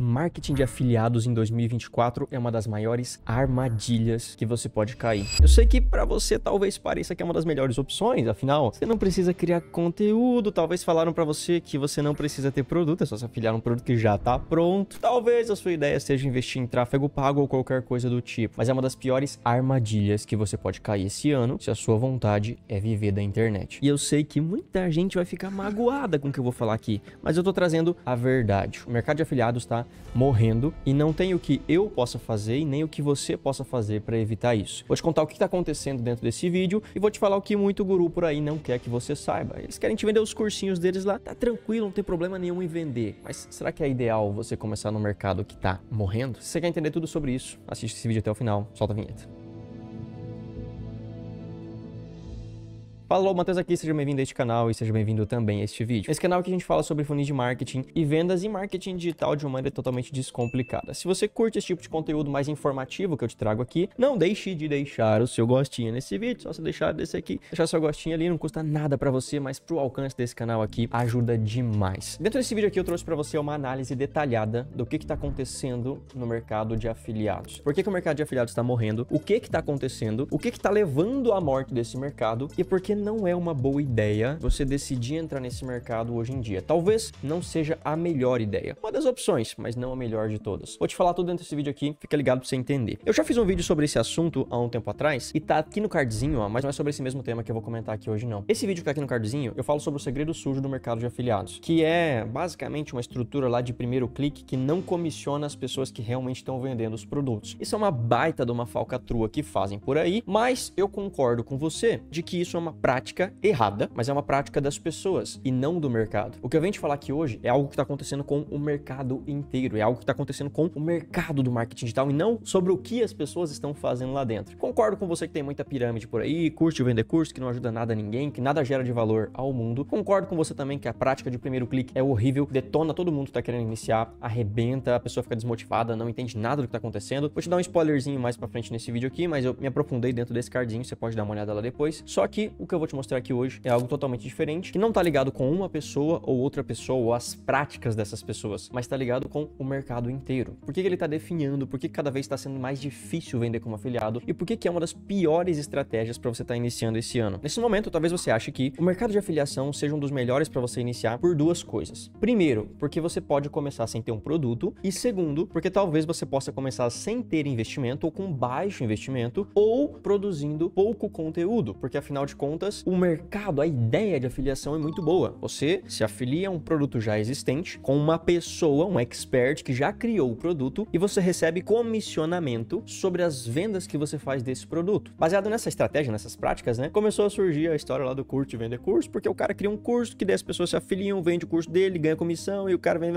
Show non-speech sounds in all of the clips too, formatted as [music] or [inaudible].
Marketing de afiliados em 2024 é uma das maiores armadilhas que você pode cair. Eu sei que para você talvez pareça que é uma das melhores opções, afinal, você não precisa criar conteúdo, talvez falaram para você que você não precisa ter produto, é só se afiliar a um produto que já tá pronto. Talvez a sua ideia seja investir em tráfego pago ou qualquer coisa do tipo, mas é uma das piores armadilhas que você pode cair esse ano se a sua vontade é viver da internet. E eu sei que muita gente vai ficar magoada com o que eu vou falar aqui, mas eu tô trazendo a verdade. O mercado de afiliados tá morrendo e não tem o que eu possa fazer e nem o que você possa fazer para evitar isso. Vou te contar o que está acontecendo dentro desse vídeo e vou te falar o que muito guru por aí não quer que você saiba. Eles querem te vender os cursinhos deles lá, tá tranquilo, não tem problema nenhum em vender. Mas será que é ideal você começar no mercado que tá morrendo? Se você quer entender tudo sobre isso, assiste esse vídeo até o final. Solta a vinheta. Fala, Matheus aqui, seja bem-vindo a este canal e seja bem-vindo também a este vídeo. Nesse canal que a gente fala sobre funis de marketing e vendas e marketing digital de uma maneira totalmente descomplicada. Se você curte esse tipo de conteúdo mais informativo que eu te trago aqui, não deixe de deixar o seu gostinho nesse vídeo, só se deixar desse aqui, deixar seu gostinho ali, não custa nada para você, mas pro alcance desse canal aqui ajuda demais. Dentro desse vídeo aqui eu trouxe para você uma análise detalhada do que que tá acontecendo no mercado de afiliados. Por que, que o mercado de afiliados está morrendo? O que que tá acontecendo? O que que tá levando à morte desse mercado? E por que não é uma boa ideia você decidir entrar nesse mercado hoje em dia. Talvez não seja a melhor ideia. Uma das opções, mas não a melhor de todas. Vou te falar tudo dentro desse vídeo aqui, fica ligado pra você entender. Eu já fiz um vídeo sobre esse assunto há um tempo atrás e tá aqui no cardzinho, ó, mas não é sobre esse mesmo tema que eu vou comentar aqui hoje não. Esse vídeo que tá aqui no cardzinho, eu falo sobre o segredo sujo do mercado de afiliados, que é basicamente uma estrutura lá de primeiro clique que não comissiona as pessoas que realmente estão vendendo os produtos. Isso é uma baita de uma falcatrua que fazem por aí, mas eu concordo com você de que isso é uma prática prática errada, mas é uma prática das pessoas e não do mercado. O que eu venho te falar aqui hoje é algo que está acontecendo com o mercado inteiro, é algo que está acontecendo com o mercado do marketing digital e não sobre o que as pessoas estão fazendo lá dentro. Concordo com você que tem muita pirâmide por aí, curte vender curso, que não ajuda nada a ninguém, que nada gera de valor ao mundo. Concordo com você também que a prática de primeiro clique é horrível, detona todo mundo que está querendo iniciar, arrebenta, a pessoa fica desmotivada, não entende nada do que está acontecendo. Vou te dar um spoilerzinho mais para frente nesse vídeo aqui, mas eu me aprofundei dentro desse cardinho, você pode dar uma olhada lá depois. Só que o que eu eu vou te mostrar aqui hoje é algo totalmente diferente, que não está ligado com uma pessoa ou outra pessoa ou as práticas dessas pessoas, mas está ligado com o mercado inteiro. Por que, que ele está definhando? Por que, que cada vez está sendo mais difícil vender como afiliado? E por que, que é uma das piores estratégias para você estar tá iniciando esse ano? Nesse momento, talvez você ache que o mercado de afiliação seja um dos melhores para você iniciar por duas coisas. Primeiro, porque você pode começar sem ter um produto, e segundo, porque talvez você possa começar sem ter investimento ou com baixo investimento ou produzindo pouco conteúdo, porque afinal de contas contas, o mercado, a ideia de afiliação é muito boa. Você se afilia a um produto já existente com uma pessoa, um expert que já criou o produto e você recebe comissionamento sobre as vendas que você faz desse produto. Baseado nessa estratégia, nessas práticas, né, começou a surgir a história lá do curso de vender curso, porque o cara cria um curso que 10 pessoas se afiliam, vende o curso dele, ganha comissão e o cara vem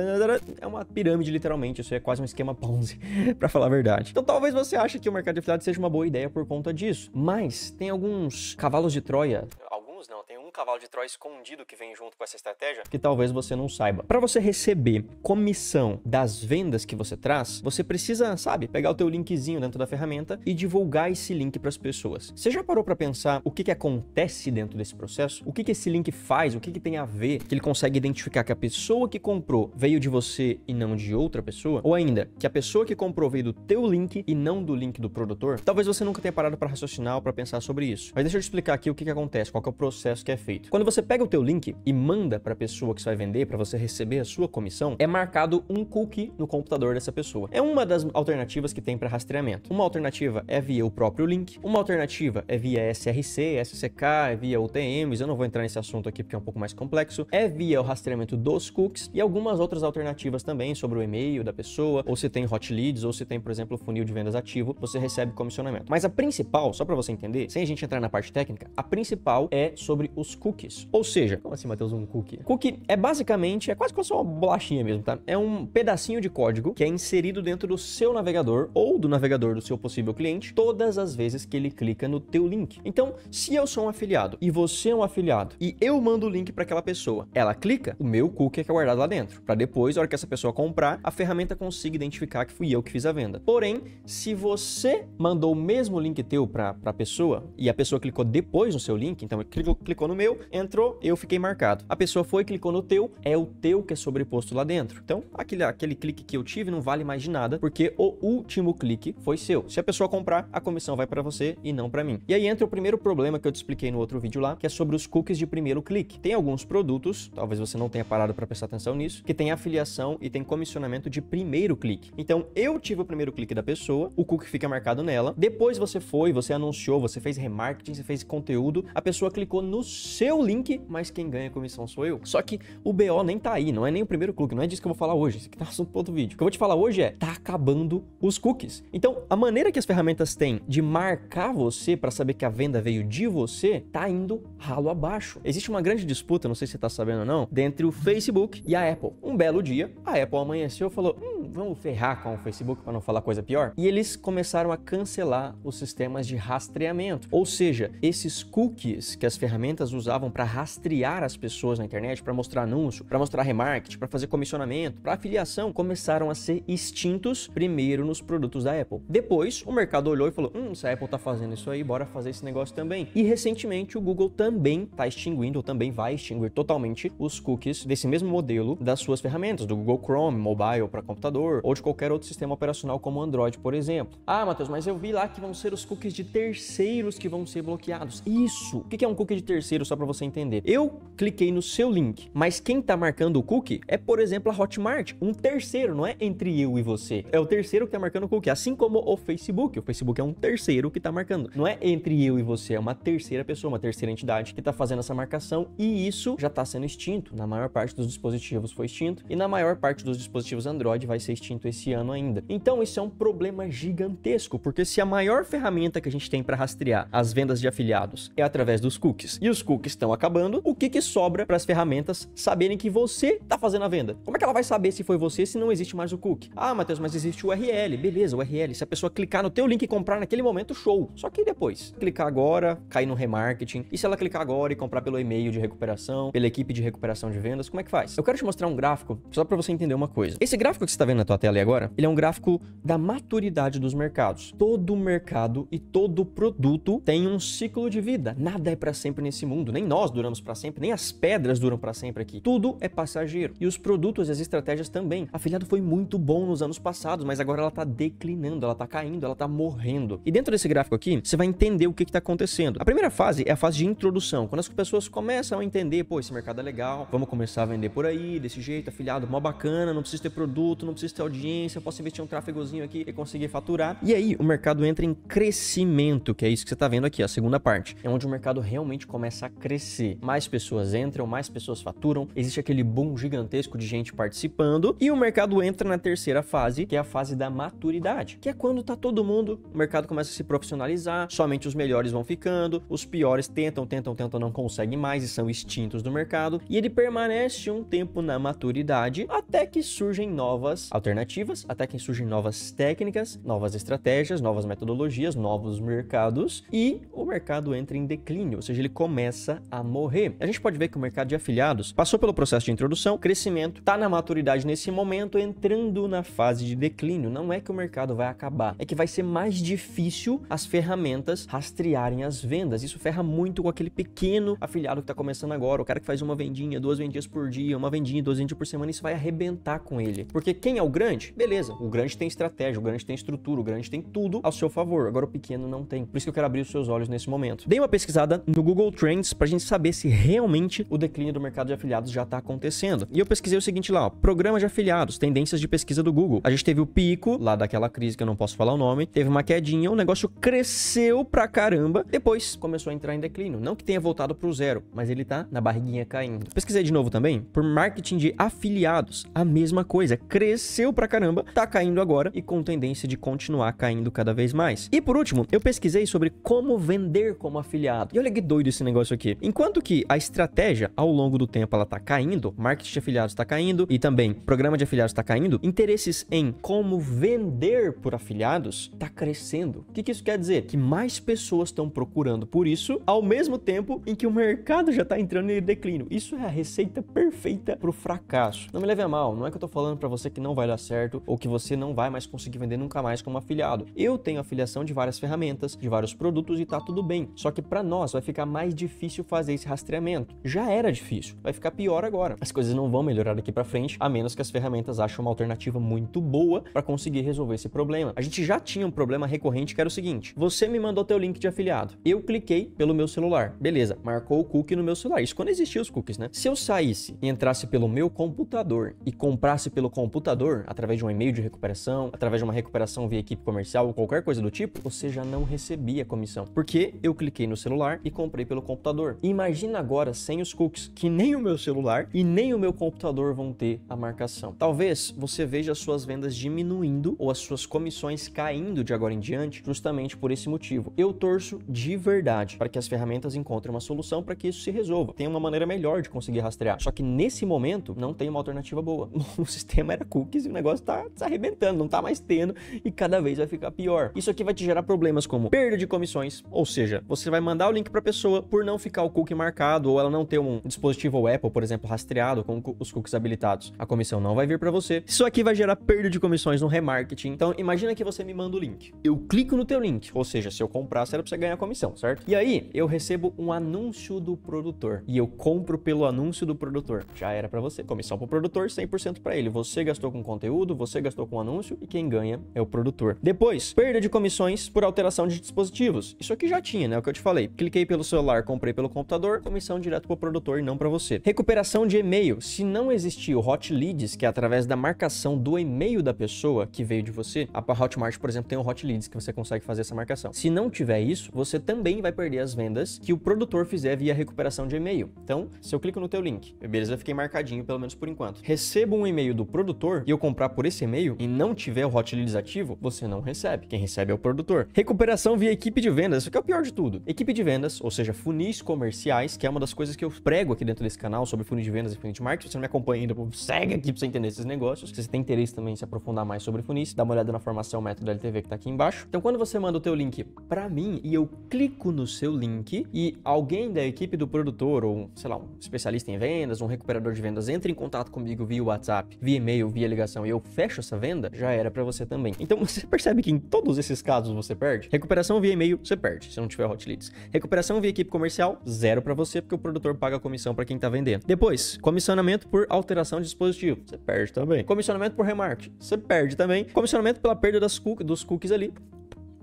é uma pirâmide literalmente, isso é quase um esquema Ponzi, [laughs] para falar a verdade. Então talvez você ache que o mercado de afiliados seja uma boa ideia por conta disso, mas tem alguns cavalos de Troia I não. Tem um cavalo de Troia escondido que vem junto com essa estratégia. Que talvez você não saiba. Para você receber comissão das vendas que você traz, você precisa, sabe, pegar o teu linkzinho dentro da ferramenta e divulgar esse link para as pessoas. Você já parou para pensar o que, que acontece dentro desse processo? O que, que esse link faz? O que, que tem a ver? Que ele consegue identificar que a pessoa que comprou veio de você e não de outra pessoa? Ou ainda, que a pessoa que comprou veio do teu link e não do link do produtor? Talvez você nunca tenha parado para raciocinar ou para pensar sobre isso. Mas deixa eu te explicar aqui o que, que acontece, qual que é o processo processo que é feito. Quando você pega o teu link e manda para a pessoa que você vai vender, para você receber a sua comissão, é marcado um cookie no computador dessa pessoa. É uma das alternativas que tem para rastreamento. Uma alternativa é via o próprio link, uma alternativa é via SRC, SCK, é via UTMs, eu não vou entrar nesse assunto aqui porque é um pouco mais complexo, é via o rastreamento dos cookies e algumas outras alternativas também sobre o e-mail da pessoa, ou se tem hot leads, ou se tem, por exemplo, funil de vendas ativo, você recebe comissionamento. Mas a principal, só para você entender, sem a gente entrar na parte técnica, a principal é sobre os cookies. Ou seja, como assim, Matheus, um cookie? Cookie é basicamente, é quase como uma bolachinha mesmo, tá? É um pedacinho de código que é inserido dentro do seu navegador ou do navegador do seu possível cliente todas as vezes que ele clica no teu link. Então, se eu sou um afiliado e você é um afiliado e eu mando o link para aquela pessoa, ela clica, o meu cookie é, é guardado lá dentro, para depois, na hora que essa pessoa comprar, a ferramenta consiga identificar que fui eu que fiz a venda. Porém, se você mandou o mesmo link teu para a pessoa e a pessoa clicou depois no seu link, então clica clicou, clicou no meu, entrou, eu fiquei marcado. A pessoa foi, clicou no teu, é o teu que é sobreposto lá dentro. Então, aquele, aquele clique que eu tive não vale mais de nada, porque o último clique foi seu. Se a pessoa comprar, a comissão vai para você e não para mim. E aí entra o primeiro problema que eu te expliquei no outro vídeo lá, que é sobre os cookies de primeiro clique. Tem alguns produtos, talvez você não tenha parado para prestar atenção nisso, que tem afiliação e tem comissionamento de primeiro clique. Então, eu tive o primeiro clique da pessoa, o cookie fica marcado nela, depois você foi, você anunciou, você fez remarketing, você fez conteúdo, a pessoa clicou vou no seu link, mas quem ganha a comissão sou eu. Só que o BO nem tá aí, não é nem o primeiro clube, não é disso que eu vou falar hoje, isso aqui tá [laughs] assunto para outro vídeo. O que eu vou te falar hoje é, tá acabando os cookies. Então, a maneira que as ferramentas têm de marcar você para saber que a venda veio de você, tá indo ralo abaixo. Existe uma grande disputa, não sei se você tá sabendo ou não, entre o Facebook e a Apple. Um belo dia, a Apple amanheceu e falou, hum, vamos ferrar com o Facebook para não falar coisa pior? E eles começaram a cancelar os sistemas de rastreamento. Ou seja, esses cookies que as ferramentas usavam para rastrear as pessoas na internet, para mostrar anúncio, para mostrar remarketing, para fazer comissionamento, para afiliação, começaram a ser extintos primeiro nos produtos da Apple. Depois, o mercado olhou e falou: "Hum, se a Apple está fazendo isso aí, bora fazer esse negócio também". E recentemente o Google também está extinguindo, ou também vai extinguir totalmente os cookies desse mesmo modelo das suas ferramentas, do Google Chrome, mobile para computador computador ou de qualquer outro sistema operacional como Android, por exemplo. Ah, Matheus, mas eu vi lá que vão ser os cookies de terceiros que vão ser bloqueados. Isso! O que é um cookie de terceiro, só para você entender? Eu cliquei no seu link, mas quem está marcando o cookie é, por exemplo, a Hotmart, um terceiro, não é entre eu e você. É o terceiro que está marcando o cookie, assim como o Facebook. O Facebook é um terceiro que está marcando. Não é entre eu e você, é uma terceira pessoa, uma terceira entidade que está fazendo essa marcação e isso já está sendo extinto. Na maior parte dos dispositivos foi extinto e na maior parte dos dispositivos Android vai ser ser extinto esse ano ainda. Então isso é um problema gigantesco, porque se a maior ferramenta que a gente tem para rastrear as vendas de afiliados é através dos cookies e os cookies estão acabando, o que, que sobra para as ferramentas saberem que você está fazendo a venda? Como é que ela vai saber se foi você se não existe mais o cookie? Ah, Matheus, mas existe o URL. Beleza, o URL. Se a pessoa clicar no teu link e comprar naquele momento, show. Só que depois, clicar agora, cair no remarketing. E se ela clicar agora e comprar pelo e-mail de recuperação, pela equipe de recuperação de vendas, como é que faz? Eu quero te mostrar um gráfico só para você entender uma coisa. Esse gráfico que você está vendo na tua tela aí agora, ele é um gráfico da maturidade dos mercados. Todo mercado e todo produto tem um ciclo de vida. Nada é para sempre nesse mundo, nem nós duramos para sempre, nem as pedras duram para sempre aqui. Tudo é passageiro. E os produtos e as estratégias também. A filiado foi muito bom nos anos passados, mas agora ela tá declinando, ela tá caindo, ela tá morrendo. E dentro desse gráfico aqui, você vai entender o que que tá acontecendo. A primeira fase é a fase de introdução, quando as pessoas começam a entender, pô, esse mercado é legal, vamos começar a vender por aí, desse jeito, afiliado, mó bacana, não precisa ter produto, não precisa ter audiência, posso investir um tráfegozinho aqui e conseguir faturar. E aí o mercado entra em crescimento, que é isso que você está vendo aqui, a segunda parte. É onde o mercado realmente começa a crescer. Mais pessoas entram, mais pessoas faturam, existe aquele boom gigantesco de gente participando e o mercado entra na terceira fase, que é a fase da maturidade, que é quando tá todo mundo, o mercado começa a se profissionalizar, somente os melhores vão ficando, os piores tentam, tentam, tentam, não conseguem mais e são extintos do mercado e ele permanece um tempo na maturidade até que surgem novas alternativas, até que surgem novas técnicas, novas estratégias, novas metodologias, novos mercados e o mercado entra em declínio, ou seja, ele começa a morrer. A gente pode ver que o mercado de afiliados passou pelo processo de introdução, crescimento, está na maturidade nesse momento, entrando na fase de declínio. Não é que o mercado vai acabar, é que vai ser mais difícil as ferramentas rastrearem as vendas. Isso ferra muito com aquele pequeno afiliado que está começando agora, o cara que faz uma vendinha, duas vendinhas por dia, uma vendinha, duas vendinhas por semana, isso vai arrebentar com ele. Porque quem é o grande? Beleza, o grande tem estratégia, o grande tem estrutura, o grande tem tudo ao seu favor. Agora o pequeno não tem. Por isso que eu quero abrir os seus olhos nesse momento. Dei uma pesquisada no Google Trends pra gente saber se realmente o declínio do mercado de afiliados já tá acontecendo. E eu pesquisei o seguinte lá, ó, programa de afiliados, tendências de pesquisa do Google. A gente teve o pico lá daquela crise que eu não posso falar o nome, teve uma quedinha, o negócio cresceu pra caramba, depois começou a entrar em declínio. Não que tenha voltado pro zero, mas ele tá na barriguinha caindo. Pesquisei de novo também por marketing de afiliados, a mesma coisa, cresceu cresceu pra caramba, tá caindo agora e com tendência de continuar caindo cada vez mais. E por último, eu pesquisei sobre como vender como afiliado. E olha que doido esse negócio aqui. Enquanto que a estratégia ao longo do tempo ela tá caindo, marketing de afiliados tá caindo e também programa de afiliados tá caindo, interesses em como vender por afiliados tá crescendo. O que, que isso quer dizer? Que mais pessoas estão procurando por isso, ao mesmo tempo em que o mercado já tá entrando em declínio. Isso é a receita perfeita pro fracasso. Não me leve a mal, não é que eu tô falando para você que não vai vai dar certo ou que você não vai mais conseguir vender nunca mais como afiliado. Eu tenho afiliação de várias ferramentas, de vários produtos e tá tudo bem. Só que para nós vai ficar mais difícil fazer esse rastreamento. Já era difícil, vai ficar pior agora. As coisas não vão melhorar daqui para frente, a menos que as ferramentas achem uma alternativa muito boa para conseguir resolver esse problema. A gente já tinha um problema recorrente que era o seguinte: você me mandou teu link de afiliado. Eu cliquei pelo meu celular. Beleza, marcou o cookie no meu celular. Isso quando existiam os cookies, né? Se eu saísse e entrasse pelo meu computador e comprasse pelo computador, vendedor, através de um e-mail de recuperação, através de uma recuperação via equipe comercial ou qualquer coisa do tipo, você já não recebia comissão. Porque eu cliquei no celular e comprei pelo computador. Imagina agora sem os cookies, que nem o meu celular e nem o meu computador vão ter a marcação. Talvez você veja as suas vendas diminuindo ou as suas comissões caindo de agora em diante, justamente por esse motivo. Eu torço de verdade para que as ferramentas encontrem uma solução para que isso se resolva. Tem uma maneira melhor de conseguir rastrear. Só que nesse momento não tem uma alternativa boa. [laughs] O sistema era cookies e o negócio tá se arrebentando, não tá mais tendo e cada vez vai ficar pior. Isso aqui vai te gerar problemas como perda de comissões, ou seja, você vai mandar o link para pessoa por não ficar o cookie marcado ou ela não ter um dispositivo Apple, por exemplo, rastreado com os cookies habilitados. A comissão não vai vir para você. Isso aqui vai gerar perda de comissões no remarketing. Então, imagina que você me manda o link. Eu clico no teu link, ou seja, se eu comprar, será pra você ganhar comissão, certo? E aí, eu recebo um anúncio do produtor e eu compro pelo anúncio do produtor. Já era para você. Comissão pro produtor, 100% para ele. Você gastou com conteúdo, você gastou com o anúncio e quem ganha é o produtor. Depois, perda de comissões por alteração de dispositivos. Isso aqui já tinha, né? É o que eu te falei. Cliquei pelo celular, comprei pelo computador, comissão direto para o produtor e não para você. Recuperação de e-mail. Se não existir o Hot Leads, que é através da marcação do e-mail da pessoa que veio de você, a Hotmart, por exemplo, tem o Hot Leads que você consegue fazer essa marcação. Se não tiver isso, você também vai perder as vendas que o produtor fizer via recuperação de e-mail. Então, se eu clico no teu link, beleza, fiquei marcadinho pelo menos por enquanto. Recebo um e-mail do produtor e eu comprar por esse e-mail e não tiver o Hot Leads ativo, você não recebe. Quem recebe é o produtor. Recuperação via equipe de vendas, isso que é o pior de tudo. Equipe de vendas, ou seja, funis comerciais, que é uma das coisas que eu prego aqui dentro desse canal sobre funis de vendas e funis de marketing. Se você não me acompanha ainda, segue aqui pra você entender esses negócios. Se você tem interesse também em se aprofundar mais sobre funis, dá uma olhada na formação método LTV que tá aqui embaixo. Então, quando você manda o teu link para mim e eu clico no seu link e alguém da equipe do produtor ou, sei lá, um especialista em vendas, um recuperador de vendas entra em contato comigo via WhatsApp, via e-mail, via ligação recuperação e eu fecho essa venda, já era para você também. Então [laughs] você percebe que em todos esses casos você perde. Recuperação via e-mail, você perde, se não tiver hot leads. Recuperação via equipe comercial, zero para você, porque o produtor paga a comissão para quem tá vendendo. Depois, comissionamento por alteração de dispositivo, você perde também. Comissionamento por remark você perde também. Comissionamento pela perda das dos cookies ali,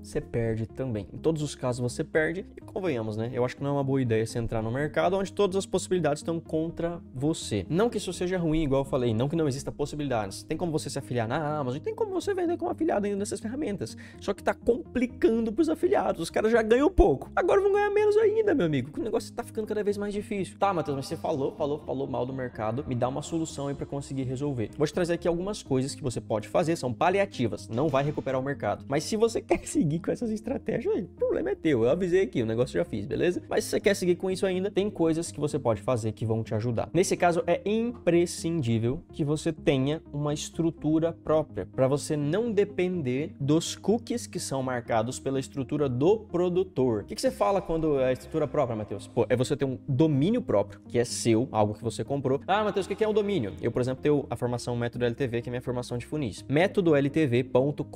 você perde também. Em todos os casos você perde, e convenhamos, né? Eu acho que não é uma boa ideia você entrar no mercado onde todas as possibilidades estão contra você. Não que isso seja ruim, igual eu falei, não que não exista possibilidades. Tem como você se afiliar na Amazon, tem como você vender como afiliado ainda nessas ferramentas. Só que tá complicando pros afiliados. Os caras já ganham pouco. Agora vão ganhar menos ainda, meu amigo. Que o negócio tá ficando cada vez mais difícil. Tá, Matheus, mas você falou, falou, falou mal do mercado. Me dá uma solução aí para conseguir resolver. Vou te trazer aqui algumas coisas que você pode fazer, são paliativas. Não vai recuperar o mercado. Mas se você [laughs] quer seguir seguir com essas estratégias aí, o problema é teu. Eu avisei aqui, o negócio já fiz, beleza? Mas se você quer seguir com isso ainda, tem coisas que você pode fazer que vão te ajudar. Nesse caso, é imprescindível que você tenha uma estrutura própria para você não depender dos cookies que são marcados pela estrutura do produtor. O que, que você fala quando é a estrutura própria, Matheus? Pô, é você ter um domínio próprio, que é seu, algo que você comprou. Ah, Matheus, o que é um domínio? Eu, por exemplo, tenho a formação Método LTV, que é minha formação de funis. Método LTV.com.br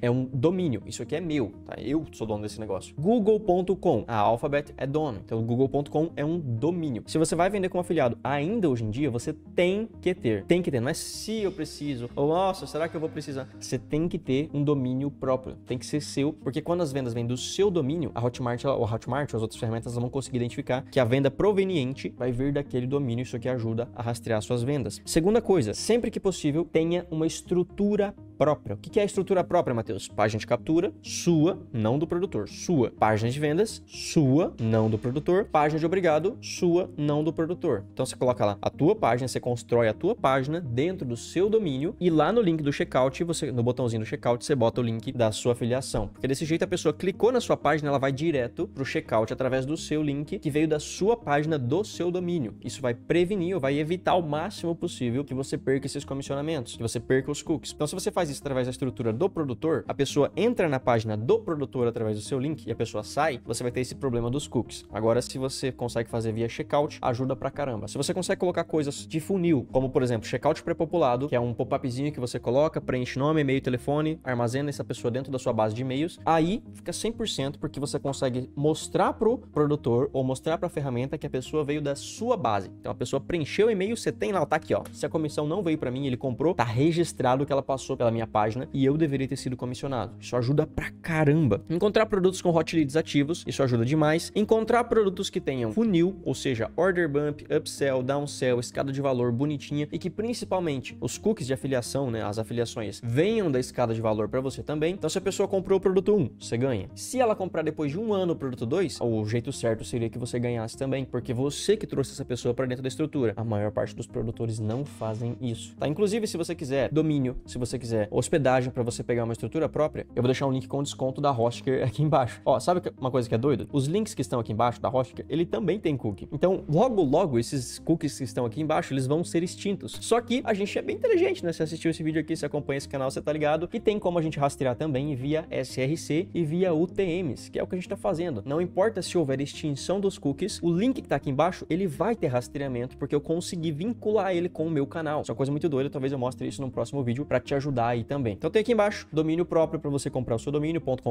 é um domínio, isso aqui é meu, tá? Eu sou dono desse negócio. Google.com, a Alphabet é dono. Então, Google.com é um domínio. Se você vai vender como afiliado ainda hoje em dia, você tem que ter. Tem que ter, não é se eu preciso, ou nossa, será que eu vou precisar? Você tem que ter um domínio próprio. Tem que ser seu, porque quando as vendas vêm do seu domínio, a Hotmart, ou a Hotmart, ou as outras ferramentas vão conseguir identificar que a venda proveniente vai vir daquele domínio. Isso aqui ajuda a rastrear suas vendas. Segunda coisa, sempre que possível, tenha uma estrutura própria. O que é a estrutura própria, Matheus? Página de captura sua, não do produtor, sua. Página de vendas, sua, não do produtor. Página de obrigado, sua, não do produtor. Então você coloca lá a tua página, você constrói a tua página dentro do seu domínio e lá no link do checkout, você no botãozinho do checkout, você bota o link da sua afiliação. Porque desse jeito a pessoa clicou na sua página, ela vai direto pro checkout através do seu link que veio da sua página do seu domínio. Isso vai prevenir ou vai evitar ao máximo possível que você perca esses comissionamentos, que você perca os cookies. Então se você faz isso através da estrutura do produtor, a pessoa entra entra na página do produtor através do seu link e a pessoa sai, você vai ter esse problema dos cookies. Agora, se você consegue fazer via checkout, ajuda pra caramba. Se você consegue colocar coisas de funil, como por exemplo, checkout pré-populado, que é um pop-upzinho que você coloca, preenche nome, e-mail, telefone, armazena essa pessoa dentro da sua base de e-mails, aí fica 100% porque você consegue mostrar pro produtor ou mostrar pra ferramenta que a pessoa veio da sua base. Então a pessoa preencheu o e-mail, você tem lá, tá aqui, ó. Se a comissão não veio para mim, ele comprou, tá registrado que ela passou pela minha página e eu deveria ter sido comissionado. Isso ajuda ajuda pra caramba. Encontrar produtos com hot leads ativos, isso ajuda demais. Encontrar produtos que tenham funil, ou seja, order bump, upsell, downsell, escada de valor bonitinha e que principalmente os cookies de afiliação, né, as afiliações, venham da escada de valor para você também. Então se a pessoa comprou o produto 1, você ganha. Se ela comprar depois de um ano o produto 2, o jeito certo seria que você ganhasse também, porque você que trouxe essa pessoa para dentro da estrutura. A maior parte dos produtores não fazem isso. Tá? Inclusive, se você quiser domínio, se você quiser hospedagem para você pegar uma estrutura própria, eu vou deixar deixar um link com desconto da Rochker aqui embaixo. Ó, sabe é uma coisa que é doido? Os links que estão aqui embaixo da Rochker, ele também tem cookie. Então, logo, logo, esses cookies que estão aqui embaixo, eles vão ser extintos. Só que a gente é bem inteligente, né? Se assistiu esse vídeo aqui, se acompanha esse canal, você tá ligado? Que tem como a gente rastrear também via SRC e via UTMs, que é o que a gente tá fazendo. Não importa se houver extinção dos cookies, o link que tá aqui embaixo, ele vai ter rastreamento, porque eu consegui vincular ele com o meu canal. Isso é uma coisa muito doida, talvez eu mostre isso no próximo vídeo para te ajudar aí também. Então tem aqui embaixo, domínio próprio para você comprar o seu domínio.com.br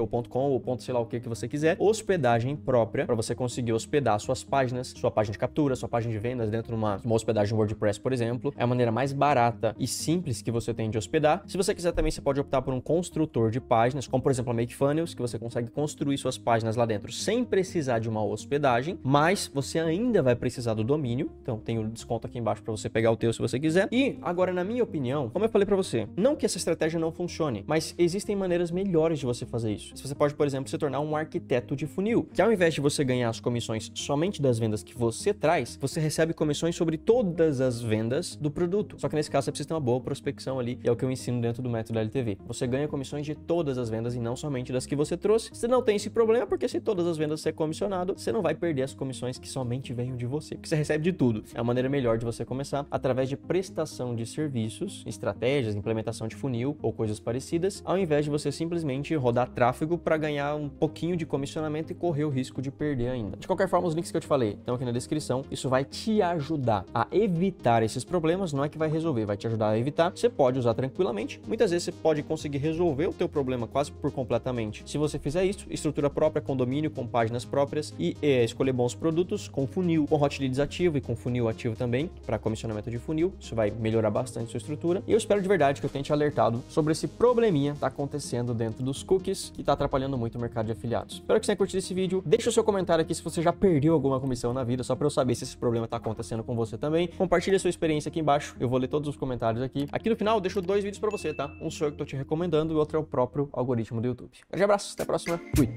ou .com ou ponto sei lá o que que você quiser, hospedagem própria para você conseguir hospedar suas páginas, sua página de captura, sua página de vendas dentro de uma, uma hospedagem WordPress, por exemplo. É a maneira mais barata e simples que você tem de hospedar. Se você quiser também, você pode optar por um construtor de páginas, como por exemplo a Makefunnels, que você consegue construir suas páginas lá dentro sem precisar de uma hospedagem, mas você ainda vai precisar do domínio. Então tem o desconto aqui embaixo para você pegar o teu se você quiser. E agora, na minha opinião, como eu falei para você, não que essa estratégia não funcione, mas existem maneiras maneiras melhores de você fazer isso. Você pode, por exemplo, se tornar um arquiteto de funil, que ao invés de você ganhar as comissões somente das vendas que você traz, você recebe comissões sobre todas as vendas do produto. Só que nesse caso você precisa ter uma boa prospecção ali, e é o que eu ensino dentro do método LTV. Você ganha comissões de todas as vendas e não somente das que você trouxe. Você não tem esse problema porque se todas as vendas ser é comissionado, você não vai perder as comissões que somente venham de você, porque você recebe de tudo. É a maneira melhor de você começar através de prestação de serviços, estratégias, implementação de funil ou coisas parecidas, ao invés de você você simplesmente rodar tráfego para ganhar um pouquinho de comissionamento e correr o risco de perder ainda. De qualquer forma, os links que eu te falei estão aqui na descrição. Isso vai te ajudar a evitar esses problemas, não é que vai resolver, vai te ajudar a evitar. Você pode usar tranquilamente. Muitas vezes você pode conseguir resolver o teu problema quase por completamente. Se você fizer isso, estrutura própria, condomínio com páginas próprias e é, escolher bons produtos com funil, com hot leads ativo e com funil ativo também para comissionamento de funil. Isso vai melhorar bastante sua estrutura. E eu espero de verdade que eu tenha te alertado sobre esse probleminha que tá acontecendo acontecendo dentro dos cookies que está atrapalhando muito o mercado de afiliados. Espero que você tenha curtido esse vídeo. Deixa o seu comentário aqui se você já perdeu alguma comissão na vida, só para eu saber se esse problema está acontecendo com você também. Compartilhe a sua experiência aqui embaixo, eu vou ler todos os comentários aqui. Aqui no final eu deixo dois vídeos para você, tá? Um sou eu que estou te recomendando e o outro é o próprio algoritmo do YouTube. Um grande abraço, até a próxima, fui!